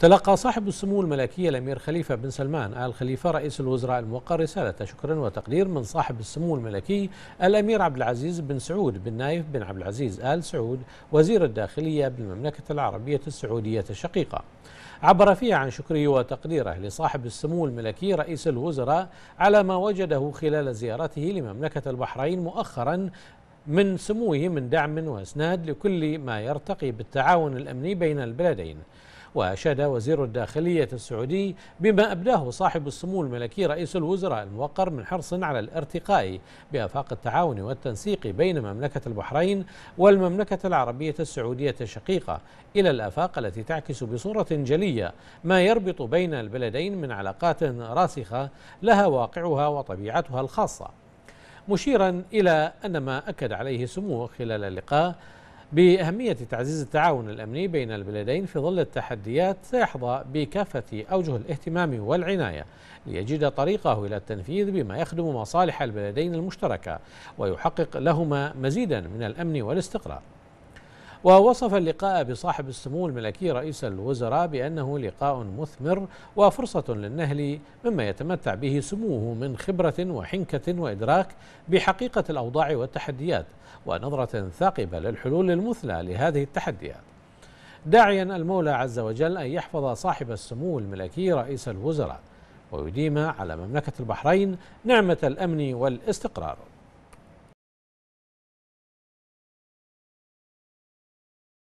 تلقى صاحب السمو الملكي الأمير خليفة بن سلمان آل خليفة رئيس الوزراء الموقر رسالة شكر وتقدير من صاحب السمو الملكي الأمير عبد العزيز بن سعود بن نايف بن عبد العزيز آل سعود وزير الداخلية بالمملكة العربية السعودية الشقيقة عبر فيها عن شكره وتقديره لصاحب السمو الملكي رئيس الوزراء على ما وجده خلال زيارته لمملكة البحرين مؤخرا من سموه من دعم واسناد لكل ما يرتقي بالتعاون الامني بين البلدين وأشاد وزير الداخلية السعودي بما أبداه صاحب السمو الملكي رئيس الوزراء الموقر من حرص على الارتقاء بآفاق التعاون والتنسيق بين مملكة البحرين والمملكة العربية السعودية الشقيقة إلى الآفاق التي تعكس بصورة جلية ما يربط بين البلدين من علاقات راسخة لها واقعها وطبيعتها الخاصة مشيرا إلى أن ما أكد عليه سموه خلال اللقاء بأهمية تعزيز التعاون الأمني بين البلدين في ظل التحديات سيحظى بكافة أوجه الاهتمام والعناية ليجد طريقه إلى التنفيذ بما يخدم مصالح البلدين المشتركة ويحقق لهما مزيدا من الأمن والاستقرار ووصف اللقاء بصاحب السمو الملكي رئيس الوزراء بأنه لقاء مثمر وفرصة للنهل مما يتمتع به سموه من خبرة وحنكة وإدراك بحقيقة الأوضاع والتحديات ونظرة ثاقبة للحلول المثلى لهذه التحديات داعيا المولى عز وجل أن يحفظ صاحب السمو الملكي رئيس الوزراء ويديم على مملكة البحرين نعمة الأمن والاستقرار